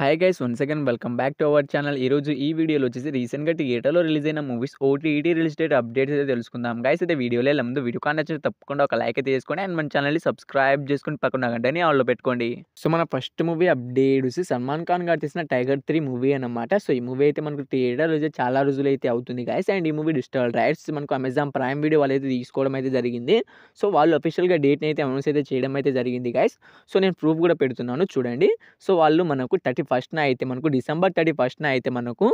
hi guys one second welcome back to our channel ఈరోజు ఈ వీడియోలో వచ్చేసి రీసెంట్గా థియేటర్లో రిలీజ్ అయిన మూవీస్ ఓటీఈటీ డేట్ అప్డేట్స్ అయితే తెలుసుకుందాం గైస్ అయితే వీడియోలో ముందు వీడియో వచ్చి తప్పకుండా ఒక లైక్ అయితే చేసుకోండి అండ్ మన ఛానల్ని సబ్స్క్రైబ్ చేసుకుని పక్కన గంటని ఆల్లో పెట్టుకోండి సో మన ఫస్ట్ మూవీ అప్డేట్ వచ్చి సల్మాన్ ఖాన్ గారు తీసిన టైగర్ త్రీ మూవీ అనమాట సో ఈ మూవీ అయితే మనకు థియేటర్ రోజు చాలా రోజులు అయితే అవుతుంది గైస్ అండ్ ఈ మూవీ డిజిటల్ రైట్స్ మనకు అమెజాన్ ప్రైమ్ వీడియో వాళ్ళు అయితే తీసుకోవడం అయితే జరిగింది సో వాళ్ళు అఫీషియల్గా డేట్ని అయితే అనౌన్స్ అయితే చేయడం అయితే జరిగింది గైస్ సో నేను ప్రూఫ్ కూడా పెడుతున్నాను చూడండి సో వాళ్ళు మనకు థర్టీ ఫస్ట్న అయితే మనకు డిసెంబర్ థర్టీ ఫస్ట్న అయితే మనకు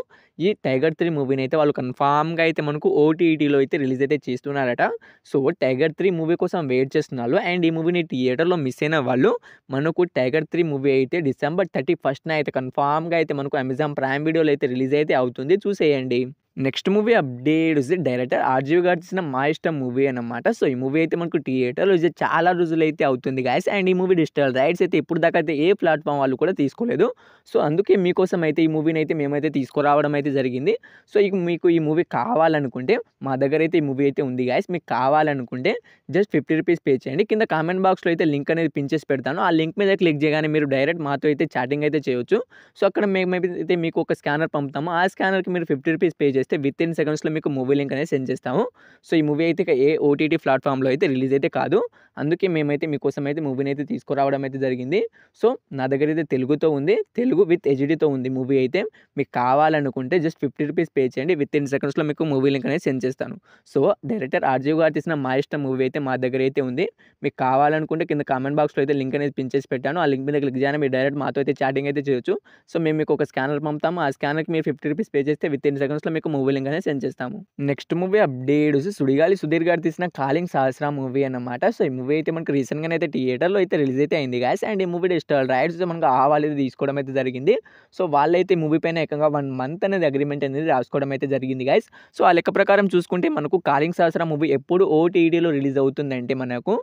ఈ టైగర్ త్రీ మూవీని అయితే వాళ్ళు కన్ఫామ్గా అయితే మనకు ఓటీటీలో అయితే రిలీజ్ అయితే చేస్తున్నారట సో టైగర్ త్రీ మూవీ కోసం వెయిట్ చేస్తున్నారు అండ్ ఈ మూవీని థియేటర్లో మిస్ అయిన వాళ్ళు మనకు టైగర్ త్రీ మూవీ అయితే డిసెంబర్ థర్టీ ఫస్ట్న అయితే కన్ఫామ్గా అయితే మనకు అమెజాన్ ప్రైమ్ వీడియోలో అయితే రిలీజ్ అయితే అవుతుంది చూసేయండి next movie update is director RGV గారు తీసిన మా ఇష్టం మూవీ అనమాట సో ఈ మూవీ అయితే మనకు థియేటర్లో చాలా రోజులు అయితే అవుతుంది గాయస్ అండ్ ఈ మూవీ డిజిటల్ రైట్స్ అయితే ఇప్పుడు దాకా అయితే ఏ ప్లాట్ఫామ్ వాళ్ళు కూడా తీసుకోలేదు సో అందుకే మీకోసం అయితే ఈ మూవీని అయితే మేమైతే తీసుకురావడం అయితే జరిగింది సో ఇక మీకు ఈ మూవీ కావాలనుకుంటే మా దగ్గర అయితే ఈ మూవీ అయితే ఉంది గాయస్ మీకు కావాలనుకుంటే జస్ట్ ఫిఫ్టీ రూపీస్ పే చేయండి కింద కామెంట్ బాక్స్లో అయితే లింక్ అనేది పించేసి పెడతాను ఆ లింక్ మీద క్లిక్ చేయగానే మీరు డైరెక్ట్ మాతో అయితే చాటింగ్ అయితే చేయవచ్చు సో అక్కడ మేమైతే మీకు ఒక స్కానర్ పంపుతాము ఆ స్కానర్కి మీరు ఫిఫ్టీ రూపీస్ పే చేసి చేస్తే విత్ ఇన్ సెకండ్స్లో మీకు మూవీ లింక్ అనేది సెండ్ చేస్తాము సో ఈ మూవీ అయితే ఏ ఓటీటీ ప్లాట్ఫామ్లో అయితే రిలీజ్ అయితే కాదు అందుకే మేమైతే మీకోసం అయితే మూవీని అయితే తీసుకురావడం అయితే జరిగింది సో నా దగ్గర అయితే తెలుగుతో ఉంది తెలుగు విత్ హెచ్డీతో ఉంది మూవీ అయితే మీకు కావాలనుకుంటే జస్ట్ ఫిఫ్టీ రూపీస్ పే చేయండి విత్ ఇన్ సెకండ్స్లో మీకు మూవీ లింక్ అనేది సెండ్ చేస్తాను సో డైరెక్టర్ ఆర్జీవ్ గారు తీసిన మా ఇష్టం మూవీ అయితే మా దగ్గర అయితే ఉంది మీకు కావాలనుకుంటే కింద కామెంట్ బాక్స్లో అయితే లింక్ అనేది పించేసి పెట్టాను ఆ లింక్ మీద క్లిక్ చేయాలి మీరు డైరెక్ట్ మాతో అయితే చాటింగ్ అయితే చేయొచ్చు సో మేము మీకు ఒక స్కానర్ పంపుతాము ఆ స్కానర్కి మీరు ఫిఫ్టీ రూపీస్ పే చేస్తే విత్ ఇన్ సెకండ్స్లో మీకు మూవీ లింక్ అనేది సెండ్ చేస్తాము నెక్స్ట్ మూవీ అప్డేట్ వచ్చి సుడిగాలి సుధీర్ గారు తీసిన కాలింగ్ సహస్ర మూవీ అనమాట సో ఈ మూవీ అయితే మనకు రీసెంట్గా అయితే థియేటర్లో అయితే రిలీజ్ అయితే అయింది గాయస్ అండ్ ఈ మూవీ డిజిటల్ రైట్స్ మనకు ఆ వాళ్ళు తీసుకోవడం అయితే జరిగింది సో వాళ్ళైతే మూవీ పైన ఏకంగా వన్ మంత్ అనేది అగ్రిమెంట్ అనేది రాసుకోవడం అయితే జరిగింది గాయస్ సో ఆ లెక్క ప్రకారం చూసుకుంటే మనకు కాలింగ్ సహస్ర మూవీ ఎప్పుడు ఓటీడీలో రిలీజ్ అవుతుందంటే మనకు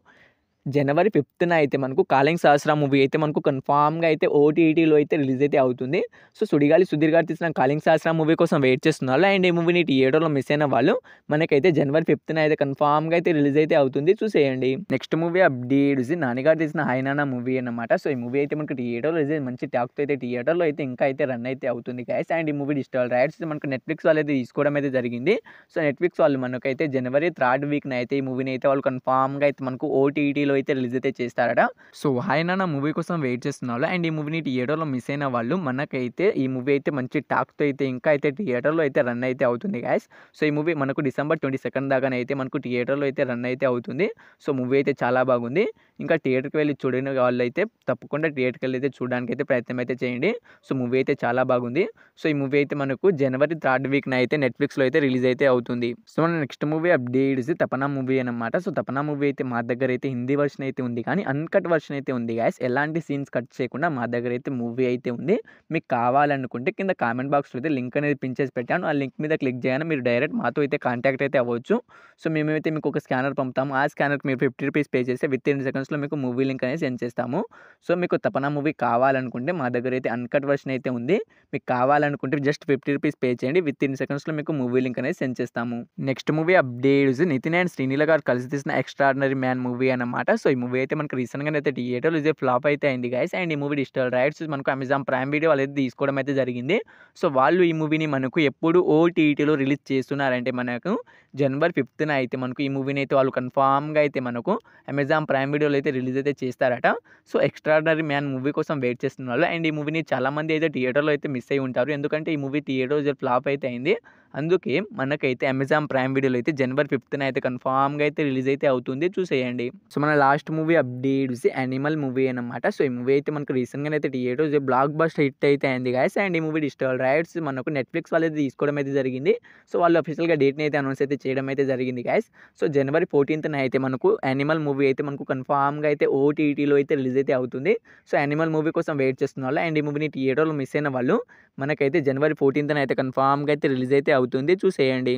జనవరి ఫిఫ్త్న అయితే మనకు కాలింగ్ సహస్ర మూవీ అయితే మనకు కన్ఫామ్గా అయితే ఓటీటీలో అయితే రిలీజ్ అయితే అవుతుంది సో సుడిగాలి సుధీర్ గారు తీసిన కాలింగ్ సహస్ర మూవీ కోసం వెయిట్ చేస్తున్నారు అండ్ ఈ మూవీని థియేటర్లో మిస్ అయిన వాళ్ళు మనకైతే జనవరి ఫిఫ్త్న అయితే కన్ఫామ్గా అయితే రిలీజ్ అయితే అవుతుంది చూసేయండి నెక్స్ట్ మూవీ అప్డేట్స్ నాన్నగారు తీసిన హైనానా మూవీ అనమాట సో ఈ మూవీ అయితే మనకి థియేటర్లో రిలీజ్ మంచి ట్యాక్తో అయితే థియేటర్లో అయితే ఇంకా అయితే రన్ అయితే అవుతుంది గ్యాస్ అండ్ ఈ మూవీ డిజిటల్ రైట్స్ మనకు నెట్ఫ్లిక్స్ వాళ్ళు అయితే తీసుకోవడం అయితే జరిగింది సో నెట్ఫ్లిక్స్ వాళ్ళు మనకైతే జనవరి థర్డ్ వీక్ అయితే ఈ మూవీని అయితే వాళ్ళు కన్ఫామ్గా అయితే మనకు ఓటీటీలో అయితే రిలీజ్ అయితే చేస్తారట సో ఆయన నా మూవీ కోసం వెయిట్ చేస్తున్నారు అండ్ ఈ మూవీని థియేటర్లో మిస్ అయిన వాళ్ళు మనకైతే ఈ మూవీ అయితే మంచి టాక్తో అయితే ఇంకా అయితే థియేటర్లో అయితే రన్ అయితే అవుతుంది గాయస్ సో ఈ మూవీ మనకు డిసెంబర్ ట్వంటీ సెకండ్ దాకా అయితే మనకు థియేటర్లో అయితే రన్ అయితే అవుతుంది సో మూవీ అయితే చాలా బాగుంది ఇంకా థియేటర్కి వెళ్ళి చూడని వాళ్ళు అయితే తప్పకుండా థియేటర్కి వెళ్ళి అయితే చూడడానికి అయితే ప్రయత్నం అయితే చేయండి సో మూవీ అయితే చాలా బాగుంది సో ఈ మూవీ అయితే మనకు జనవరి థర్డ్ వీక్న అయితే నెట్ఫ్లిక్స్లో అయితే రిలీజ్ అయితే అవుతుంది సో మన next movie updates Tapana movie అనమాట సో తపనా మూవీ అయితే మా దగ్గర అయితే హిందీ వర్షన్ అయితే ఉంది కానీ అన్కట్ వర్షన్ అయితే ఉంది గాయస్ ఎలాంటి సీన్స్ కట్ చేయకుండా మా దగ్గర అయితే మూవీ అయితే ఉంది మీకు కావాలనుకుంటే కింద కామెంట్ బాక్స్లో అయితే లింక్ అనేది పిన్ చేసి పెట్టాను ఆ లింక్ మీద క్లిక్ చేయగానే మీరు డైరెక్ట్ మాతో అయితే కాంటాక్ట్ అయితే అవ్వచ్చు సో మేమైతే మీకు ఒక స్కానర్ పంపుతాము ఆ స్కానర్కి మీరు ఫిఫ్టీ రూపీస్ పే చేస్తే విత్ ఇన్ సెకండ్స్లో మీకు మూవీ లింక్ అనేది సెండ్ చేస్తాము సో మీకు తపన మూవీ కావాలనుకుంటే మా దగ్గర అయితే అన్కట్ వర్షన్ అయితే ఉంది మీకు కావాలనుకుంటే జస్ట్ ఫిఫ్టీ రూపీస్ పే చేయండి విత్ ఇన్ సెకండ్స్లో మీకు మూవీ లింక్ అనేది సెండ్ చేస్తాము next movie updates Nithin and Sreenila గారు కలిసి తీసిన ఎక్స్ట్రాడినరీ మ్యాన్ మూవీ అన్నమాట అనమాట సో ఈ మూవీ అయితే మనకి రీసెంట్గా అయితే థియేటర్లో ఇదే ఫ్లాప్ అయితే అయింది గైస్ అండ్ ఈ మూవీ డిజిటల్ రైట్స్ మనకు అమెజాన్ ప్రైమ్ వీడియో అనేది అయితే తీసుకోవడం అయితే జరిగింది సో వాళ్ళు ఈ మూవీని మనకు ఎప్పుడు ఓటీటీలో రిలీజ్ చేస్తున్నారంటే మనకు జనవరి ఫిఫ్త్న అయితే మనకు ఈ మూవీని అయితే వాళ్ళు కన్ఫామ్గా అయితే మనకు అమెజాన్ ప్రైమ్ వీడియోలో అయితే రిలీజ్ అయితే చేస్తారట సో ఎక్స్ట్రాడనరీ మ్యాన్ మూవీ కోసం వెయిట్ చేస్తున్న అండ్ ఈ మూవీని చాలామంది అయితే థియేటర్లో అయితే మిస్ అయి ఉంటారు ఎందుకంటే ఈ మూవీ థియేటర్ ఫ్లాప్ అయితే అయింది అందుకే మనకైతే అమెజాన్ ప్రైమ్ వీడియోలో అయితే జనవరి ఫిఫ్త్న అయితే కన్ఫామ్గా అయితే రిలీజ్ అయితే అవుతుంది చూసేయండి సో మన లాస్ట్ మూవీ అప్డేట్ వచ్చి యానిమల్ మూవీ అనమాట సో ఈ మూవీ అయితే మనకు రీసెంట్గా అయితే థియేటర్స్ బ్లాక్ బస్ట్ హిట్ అయితే అయింది గాయస్ అండ్ ఈ మూవీ డిజిటల్ రైట్స్ మనకు నెట్ఫ్లిక్స్ వాళ్ళు అయితే తీసుకోవడం అయితే జరిగింది సో వాళ్ళు అఫీషియల్గా డేట్ని అయితే అనౌన్స్ అయితే చేయడం అయితే జరిగింది గాయస్ సో జనవరి ఫోర్టీన్త్న అయితే మనకు యానిమల్ మూవీ అయితే మనకు కన్ఫామ్గా అయితే ఓటీటీలో అయితే రిలీజ్ అయితే అవుతుంది సో యానిమల్ మూవీ కోసం వెయిట్ చేస్తున్న వాళ్ళు అండ్ ఈ మూవీని థియేటర్లో మిస్ అయిన వాళ్ళు మనకైతే జనవరి ఫోర్టీన్త్న అయితే కన్ఫామ్గా అయితే రిలీజ్ అయితే అవుతుంది చూసేయండి